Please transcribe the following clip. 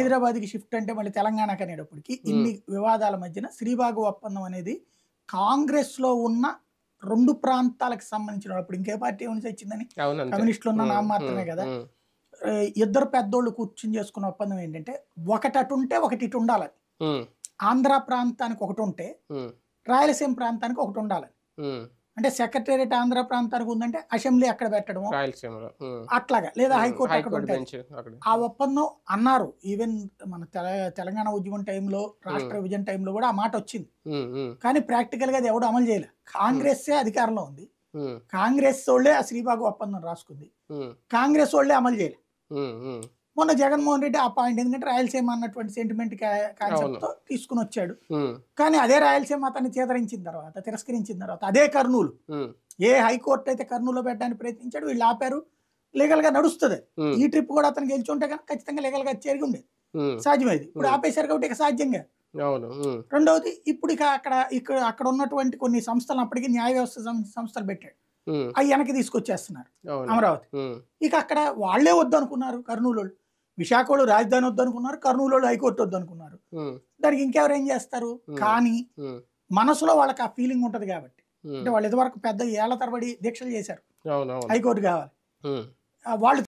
హైదరాబాద్కి షిఫ్ట్ అంటే మళ్ళీ తెలంగాణకు అనేటప్పటికి ఇన్ని వివాదాల మధ్యన శ్రీబాగు ఒప్పందం అనేది కాంగ్రెస్లో ఉన్న రెండు ప్రాంతాలకు సంబంధించిన అప్పుడు ఇంకే పార్టీ నుంచి వచ్చిందని కమ్యూనిస్టులు ఉన్న నామ మాత్రమే కదా ఇద్దరు పెద్దోళ్ళు కూర్చుని చేసుకున్న ఒప్పందం ఏంటంటే ఒకటి అటు ఉంటే ఒకటి ఇటు ఉండాలని ఆంధ్ర ప్రాంతానికి ఒకటి ఉంటే రాయలసీమ ప్రాంతానికి ఒకటి ఉండాలని అంటే సెక్రటేరియట్ ఆంధ్ర ప్రాంతానికి ఉందంటే అసెంబ్లీ అక్కడ పెట్టడం అట్లాగా లేదా హైకోర్టు అక్కడ ఆ ఒప్పందం అన్నారు ఈవెన్ మన తెలంగాణ ఉద్యమం టైంలో రాష్ట్ర విభజన టైంలో కూడా ఆ మాట వచ్చింది కానీ ప్రాక్టికల్ గా అది ఎవడు అమలు చేయలే కాంగ్రెస్ అధికారంలో ఉంది కాంగ్రెస్ వాళ్ళే ఆ శ్రీబాగు ఒప్పందం రాసుకుంది కాంగ్రెస్ వాళ్ళే అమలు చేయలే మొన్న జగన్మోహన్ రెడ్డి ఆ పాయింట్ ఎందుకంటే రాయలసీమ అన్నటువంటి సెంటిమెంట్ కాన్సెప్ట్తో తీసుకుని వచ్చాడు కానీ అదే రాయలసీమ అతన్ని చేతరించిన తర్వాత తిరస్కరించిన తర్వాత అదే కర్నూలు ఏ హైకోర్టు అయితే కర్నూలులో పెట్టడానికి ప్రయత్నించాడు వీళ్ళు ఆపారు లీగల్ గా నడుస్తుంది ఈ ట్రిప్ కూడా అతను గెలిచుంటే కనుక ఖచ్చితంగా లీగల్ గా చేరి ఉండేది సాధ్యమైంది ఇప్పుడు ఆపేశారు కాబట్టి ఇక సాధ్యంగా రెండవది ఇప్పుడు ఇక అక్కడ ఇక్కడ అక్కడ ఉన్నటువంటి కొన్ని సంస్థలు అప్పటికి న్యాయ వ్యవస్థ సంస్థలు పెట్టాడు అవి వెనక్కి తీసుకొచ్చేస్తున్నారు అమరావతి ఇక అక్కడ వాళ్లే వద్దు అనుకున్నారు కర్నూలు విశాఖ వాళ్ళు రాజధాని వద్దనుకున్నారు కర్నూలు వాళ్ళు హైకోర్టు అనుకున్నారు దానికి ఇంకెవరు ఏం చేస్తారు కానీ మనసులో వాళ్ళకి ఆ ఫీలింగ్ ఉంటది కాబట్టి అంటే వాళ్ళు ఇదివరకు పెద్ద ఏళ్ల తరబడి దీక్షలు చేశారు హైకోర్టు కావాలి వాళ్ళు